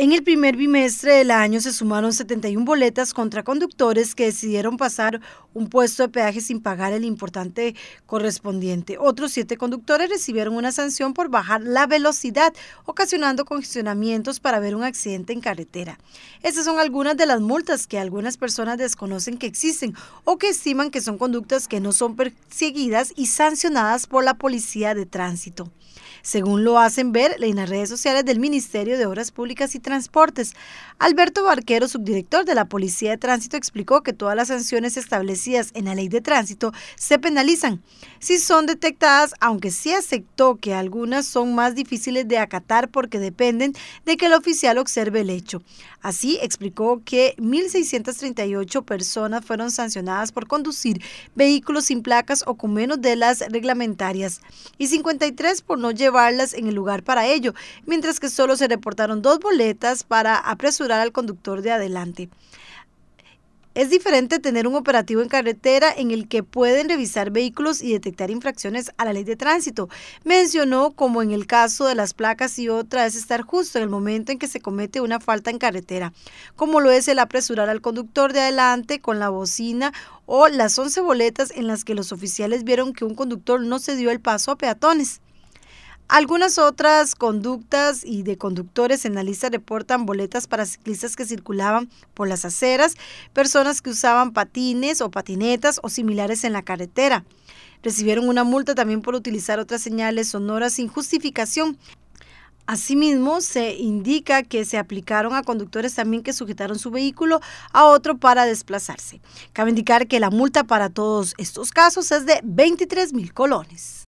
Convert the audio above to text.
En el primer bimestre del año se sumaron 71 boletas contra conductores que decidieron pasar un puesto de peaje sin pagar el importante correspondiente. Otros siete conductores recibieron una sanción por bajar la velocidad, ocasionando congestionamientos para ver un accidente en carretera. Estas son algunas de las multas que algunas personas desconocen que existen o que estiman que son conductas que no son perseguidas y sancionadas por la policía de tránsito. Según lo hacen ver en las redes sociales del Ministerio de Obras Públicas y Transportes. Alberto Barquero, subdirector de la Policía de Tránsito, explicó que todas las sanciones establecidas en la ley de tránsito se penalizan si son detectadas, aunque sí aceptó que algunas son más difíciles de acatar porque dependen de que el oficial observe el hecho. Así explicó que 1.638 personas fueron sancionadas por conducir vehículos sin placas o con menos de las reglamentarias y 53 por no llevarlas en el lugar para ello, mientras que solo se reportaron dos boletos para apresurar al conductor de adelante. Es diferente tener un operativo en carretera en el que pueden revisar vehículos y detectar infracciones a la ley de tránsito. Mencionó como en el caso de las placas y otra es estar justo en el momento en que se comete una falta en carretera, como lo es el apresurar al conductor de adelante con la bocina o las once boletas en las que los oficiales vieron que un conductor no se dio el paso a peatones. Algunas otras conductas y de conductores en la lista reportan boletas para ciclistas que circulaban por las aceras, personas que usaban patines o patinetas o similares en la carretera. Recibieron una multa también por utilizar otras señales sonoras sin justificación. Asimismo, se indica que se aplicaron a conductores también que sujetaron su vehículo a otro para desplazarse. Cabe indicar que la multa para todos estos casos es de 23 mil colones.